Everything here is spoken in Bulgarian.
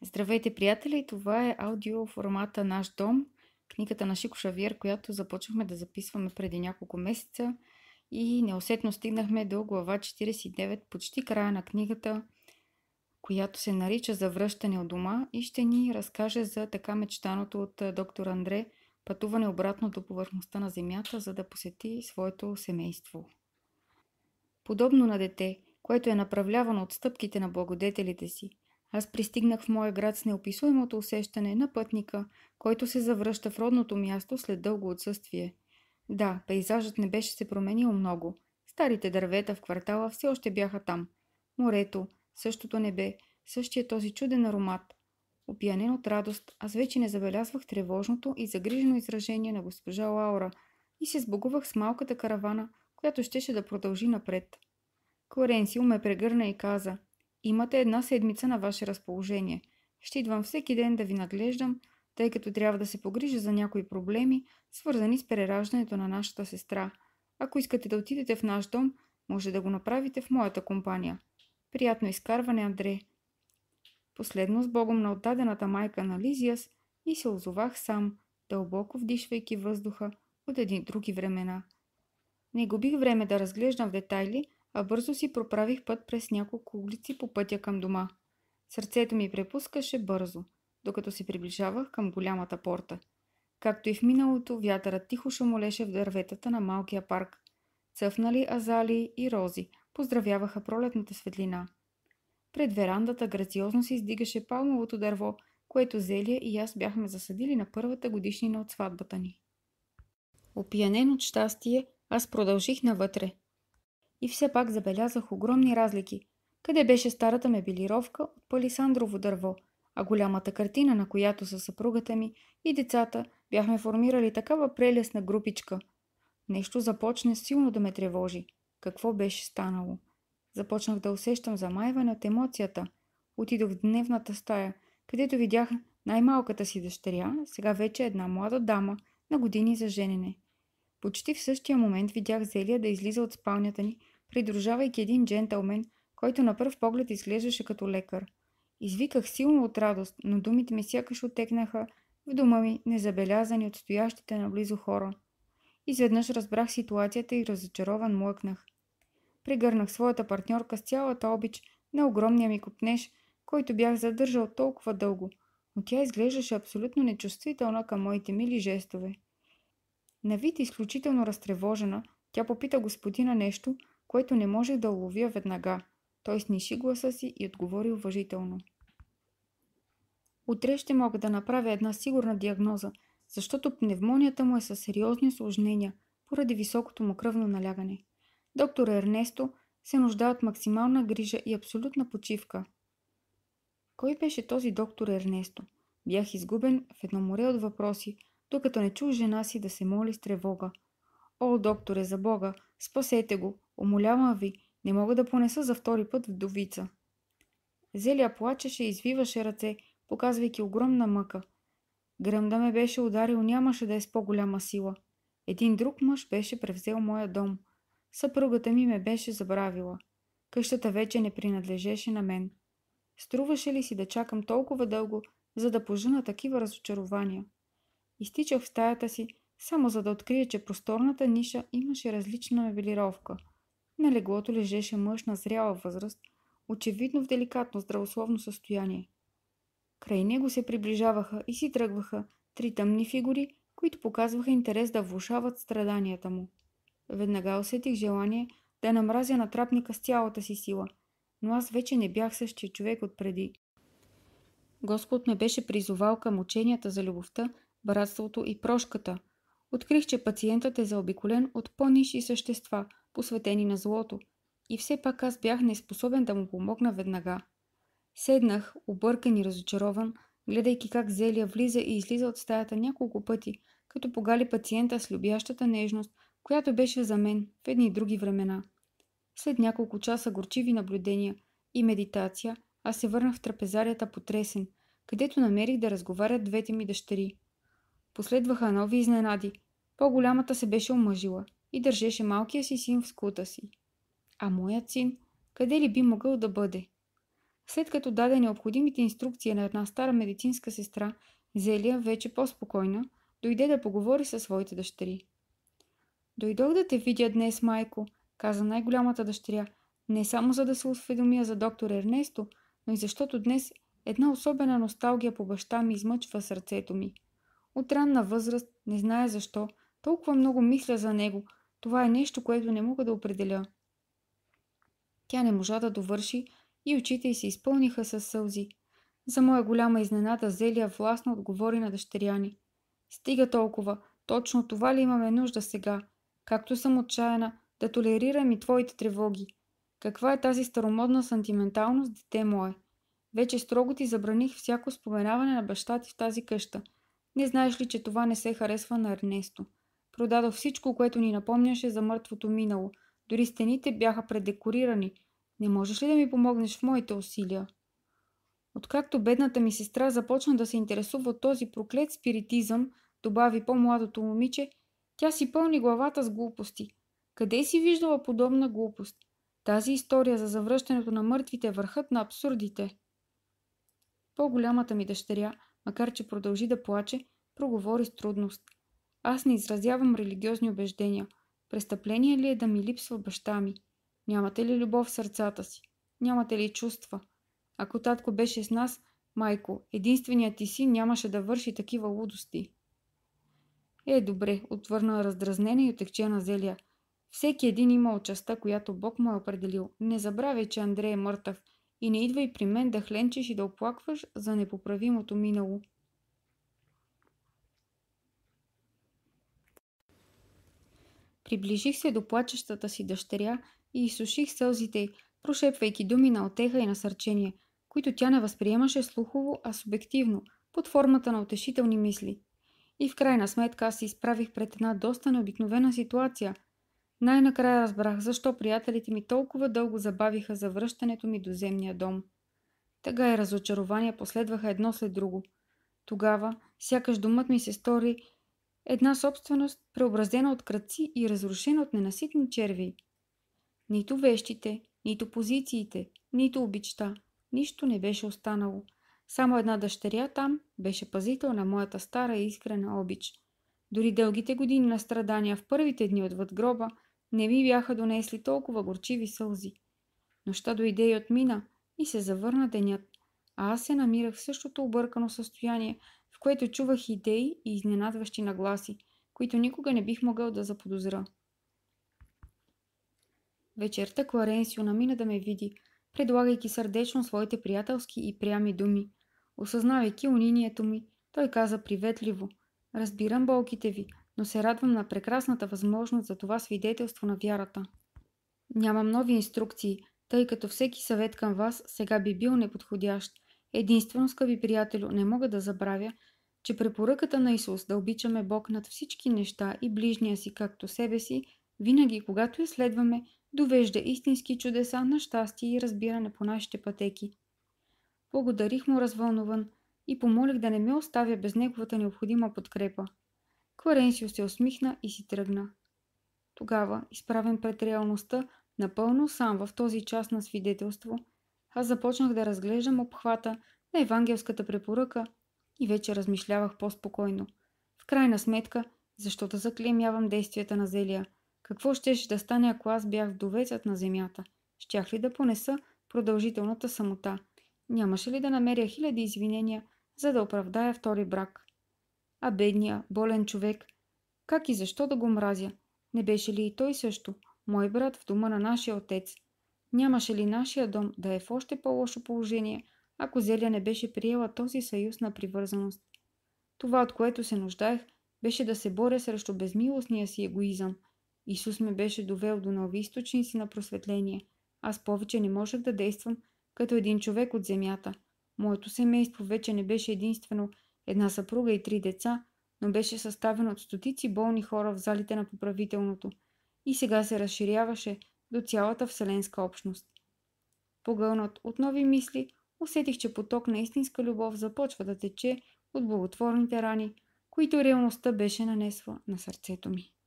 Здравейте, приятели! Това е аудио формата Наш дом, книгата на Шико Шавиер, която започнахме да записваме преди няколко месеца и неусетно стигнахме до глава 49, почти края на книгата, която се нарича Завръщане от дома и ще ни разкаже за така мечтаното от доктор Андре пътуване обратно до повърхността на Земята, за да посети своето семейство. Подобно на дете, което е направлявано от стъпките на благодетелите си – аз пристигнах в моя град с неописуемото усещане на пътника, който се завръща в родното място след дълго отсъствие. Да, пейзажът не беше се променил много. Старите дървета в квартала все още бяха там. Морето, същото небе, същия този чуден аромат. Опиянен от радост, аз вече не забелязвах тревожното и загрижено изражение на госпожа Лаура и се сбогувах с малката каравана, която щеше да продължи напред. Клоренсио ме прегърна и каза – Имате една седмица на ваше разположение. Ще идвам всеки ден да ви наглеждам, тъй като трябва да се погрижа за някои проблеми, свързани с прераждането на нашата сестра. Ако искате да отидете в наш дом, може да го направите в моята компания. Приятно изкарване, Андре. Последно с Богом на отдадената майка на Лизиас и се озовах сам, дълбоко вдишвайки въздуха от едни други времена. Не губих време да разглеждам в детайли – а бързо си проправих път през няколко улици по пътя към дома. Сърцето ми препускаше бързо, докато се приближавах към голямата порта. Както и в миналото, вятърът тихо шумолеше в дърветата на малкия парк. Цъфнали азали и рози поздравяваха пролетната светлина. Пред верандата грациозно се издигаше палмовото дърво, което Зелия и аз бяхме засадили на първата годишнина от сватбата ни. Опиянен от щастие, аз продължих навътре, и все пак забелязах огромни разлики. Къде беше старата мебелировка от палисандрово дърво, а голямата картина, на която са съпругата ми и децата бяхме формирали такава прелесна групичка. Нещо започна силно да ме тревожи. Какво беше станало? Започнах да усещам замайване от емоцията. Отидох в дневната стая, където видях най-малката си дъщеря, сега вече една млада дама на години за женене. Почти в същия момент видях Зелия да излиза от спалнята ни, придружавайки един джентълмен, който на пръв поглед изглеждаше като лекар. Извиках силно от радост, но думите ми сякаш отекнаха в дома ми, незабелязани от стоящите наблизо хора. Изведнъж разбрах ситуацията и разочарован млъкнах. Пригърнах своята партньорка с цялата обич на огромния ми копнеж, който бях задържал толкова дълго, но тя изглеждаше абсолютно нечувствителна към моите мили жестове. На вид изключително разтревожена, тя попита господина нещо, което не може да уловя веднага. Той сниши гласа си и отговори уважително. Утре ще мога да направя една сигурна диагноза, защото пневмонията му е със сериозни осложнения поради високото му кръвно налягане. Доктор Ернесто се нуждае от максимална грижа и абсолютна почивка. Кой беше този доктор Ернесто? Бях изгубен в едно море от въпроси, докато не чух жена си да се моли с тревога. О, докторе, за Бога, спасете го, умолявам ви, не мога да понеса за втори път вдовица. Зелия плачеше и извиваше ръце, показвайки огромна мъка. Гръм да ме беше ударил, нямаше да е с по-голяма сила. Един друг мъж беше превзел моя дом. Съпругата ми ме беше забравила. Къщата вече не принадлежеше на мен. Струваше ли си да чакам толкова дълго, за да пожена такива разочарования? Изтичах в стаята си, само за да открия, че просторната ниша имаше различна мебелировка. На леглото лежеше мъж на зряла възраст, очевидно в деликатно здравословно състояние. Край него се приближаваха и си тръгваха три тъмни фигури, които показваха интерес да влушават страданията му. Веднага усетих желание да намразя на трапника с цялата си сила, но аз вече не бях същия човек от преди. Господ ме беше призовал към ученията за любовта братството и прошката. Открих, че пациентът е заобиколен от по-ниши същества, посветени на злото, и все пак аз бях неспособен да му помогна веднага. Седнах, объркан и разочарован, гледайки как Зелия влиза и излиза от стаята няколко пъти, като погали пациента с любящата нежност, която беше за мен в едни и други времена. След няколко часа горчиви наблюдения и медитация, аз се върнах в трапезарията потресен, където намерих да разговарят двете ми дъщери – Последваха нови изненади. По-голямата се беше омъжила и държеше малкия си син в скута си. А моят син, къде ли би могъл да бъде? След като даде необходимите инструкции на една стара медицинска сестра, Зелия, вече по-спокойна, дойде да поговори със своите дъщери. Дойдох да те видя днес, майко, каза най-голямата дъщеря, не само за да се осведомя за доктор Ернесто, но и защото днес една особена носталгия по баща ми измъчва сърцето ми – от ранна възраст, не знае защо, толкова много мисля за него. Това е нещо, което не мога да определя. Тя не можа да довърши и очите й се изпълниха с сълзи. За моя голяма изненада Зелия властно отговори на дъщеря ни. Стига толкова, точно това ли имаме нужда сега? Както съм отчаяна да толерирам и твоите тревоги. Каква е тази старомодна сантименталност, дете мое? Вече строго ти забраних всяко споменаване на баща ти в тази къща – не знаеш ли, че това не се харесва на Ернесто? Продадох всичко, което ни напомняше за мъртвото минало. Дори стените бяха предекорирани. Не можеш ли да ми помогнеш в моите усилия? Откакто бедната ми сестра започна да се интересува от този проклет спиритизъм, добави по-младото момиче, тя си пълни главата с глупости. Къде си виждала подобна глупост? Тази история за завръщането на мъртвите е върхът на абсурдите. По-голямата ми дъщеря – макар че продължи да плаче, проговори с трудност. Аз не изразявам религиозни убеждения. Престъпление ли е да ми липсва баща ми? Нямате ли любов в сърцата си? Нямате ли чувства? Ако татко беше с нас, майко, единственият ти син нямаше да върши такива лудости. Е, добре, отвърна раздразнена и отекчена зелия. Всеки един има частта, която Бог му е определил. Не забравяй, че Андрей е мъртъв – и не идвай при мен да хленчеш и да оплакваш за непоправимото минало. Приближих се до плачещата си дъщеря и изсуших сълзите прошепвайки думи на отеха и насърчение, които тя не възприемаше слухово, а субективно, под формата на утешителни мисли. И в крайна сметка аз се изправих пред една доста необикновена ситуация – най-накрая разбрах защо приятелите ми толкова дълго забавиха за връщането ми до земния дом. Тъга и разочарования последваха едно след друго. Тогава, сякаш домът ми се стори една собственост, преобразена от кръци и разрушена от ненаситни черви. Нито вещите, нито позициите, нито обичта, нищо не беше останало. Само една дъщеря там беше пазител на моята стара и искрена обич. Дори дългите години на страдания в първите дни отвъд гроба – не ми бяха донесли толкова горчиви сълзи. Нощта дойде и отмина и се завърна денят, а аз се намирах в същото объркано състояние, в което чувах идеи и изненадващи нагласи, които никога не бих могъл да заподозра. Вечерта Кларенсио намина да ме види, предлагайки сърдечно своите приятелски и прями думи. Осъзнавайки унинието ми, той каза приветливо. Разбирам болките ви, но се радвам на прекрасната възможност за това свидетелство на вярата. Нямам нови инструкции, тъй като всеки съвет към вас сега би бил неподходящ. Единствено, скъпи приятелю, не мога да забравя, че препоръката на Исус да обичаме Бог над всички неща и ближния си както себе си, винаги когато я следваме, довежда истински чудеса на щастие и разбиране по нашите пътеки. Благодарих му развълнуван и помолих да не ме оставя без неговата необходима подкрепа – Кларенсио се усмихна и си тръгна. Тогава, изправен пред реалността, напълно сам в този час на свидетелство, аз започнах да разглеждам обхвата на евангелската препоръка и вече размишлявах по-спокойно. В крайна сметка, защо да заклемявам действията на зелия? Какво щеше да стане, ако аз бях довецът на земята? Щях ли да понеса продължителната самота? Нямаше ли да намеря хиляди извинения, за да оправдая втори брак? А бедния, болен човек. Как и защо да го мразя? Не беше ли и той също? Мой брат в дома на нашия отец. Нямаше ли нашия дом да е в още по-лошо положение, ако Зеля не беше приела този съюз на привързаност? Това, от което се нуждаех, беше да се боря срещу безмилостния си егоизъм. Исус ме беше довел до нови източници на просветление. Аз повече не можех да действам като един човек от земята. Моето семейство вече не беше единствено една съпруга и три деца, но беше съставен от стотици болни хора в залите на поправителното и сега се разширяваше до цялата вселенска общност. Погълнат от нови мисли, усетих, че поток на истинска любов започва да тече от благотворните рани, които реалността беше нанесла на сърцето ми.